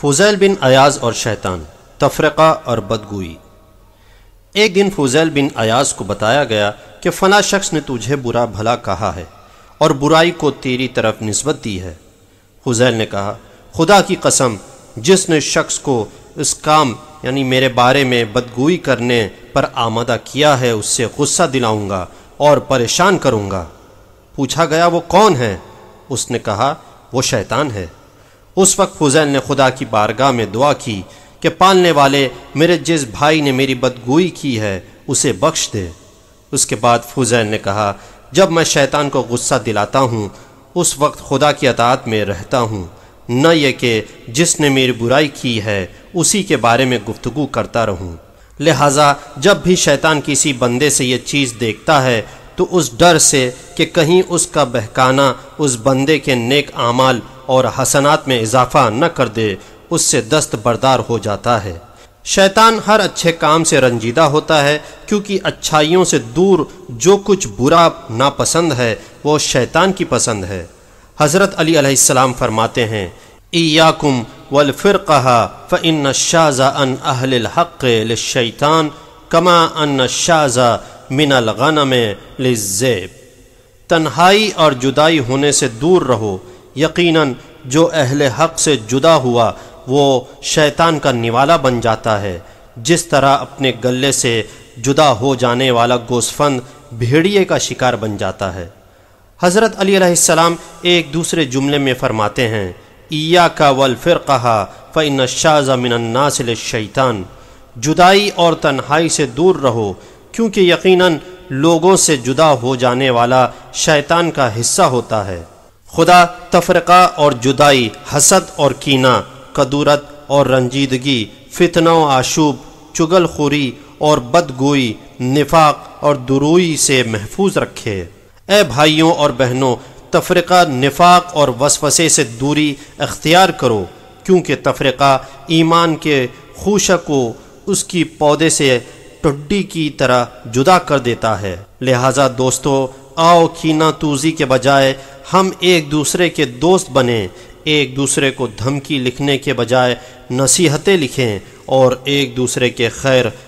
फुजैल बिन अयाज और शैतान तफरक़ा और बदगोई एक दिन फुजैल बिन अयाज को बताया गया कि फ़ला शख्स ने तुझे बुरा भला कहा है और बुराई को तेरी तरफ नस्बत दी है फुजैल ने कहा खुदा की कसम जिसने शख्स को इस काम यानी मेरे बारे में बदगोई करने पर आमादा किया है उससे गुस्सा दिलाऊंगा और परेशान करूंगा पूछा गया वो कौन है उसने कहा वो शैतान है उस वक्त हुसैन ने खुदा की बारगाह में दुआ की कि पालने वाले मेरे जिस भाई ने मेरी बदगोई की है उसे बख्श दे उसके बाद फुजैन ने कहा जब मैं शैतान को गुस्सा दिलाता हूँ उस वक्त खुदा की अतात में रहता हूँ न यह कि जिसने मेरी बुराई की है उसी के बारे में गुफ्तु करता रहूँ लिहाजा जब भी शैतान किसी बंदे से यह चीज़ देखता है तो उस डर से कि कहीं उसका बहकाना उस बंदे के नेक आमाल और हसनात में इजाफा न कर दे उससे दस्त बरदार हो जाता है शैतान हर अच्छे काम से रंजीदा होता है क्योंकि अच्छाइयों से दूर जो कुछ बुरा नापसंद है वो शैतान की पसंद है हज़रत अली अलैहिस्सलाम फरमाते हैं ईयाकुम वलफ़िर फ़ इन शाहजा अन अहल हक़ शैतान कमा अन मिन मिनल गनम लिजेब तन्हाई और जुदाई होने से दूर रहो यकीनन जो अहल हक से जुदा हुआ वो शैतान का निवाला बन जाता है जिस तरह अपने गले से जुदा हो जाने वाला गोसफंद भेड़िए का शिकार बन जाता है हज़रत अलीसम एक दूसरे जुमले में फरमाते हैं ईया का वलफिर कहा फ़ैन शाह मिनन्नासिल शैतान जुदाई और तन्हाई से दूर रहो क्योंकि यकीनन लोगों से जुदा हो जाने वाला शैतान का हिस्सा होता है खुदा तफरका और जुदाई हसद और कीना कदूरत और रंजीदगी फितना आशूब चुगलखोरी और बदगोई निफाक और दुरुई से महफूज रखे ए भाइयों और बहनों तफरका निफाक और वसवसे से दूरी अख्तियार करो क्योंकि तफरका ईमान के खुश को उसकी पौधे से टड्डी की तरह जुदा कर देता है लिहाजा दोस्तों आओ खीना तूजी के बजाय हम एक दूसरे के दोस्त बने एक दूसरे को धमकी लिखने के बजाय नसीहतें लिखें और एक दूसरे के खैर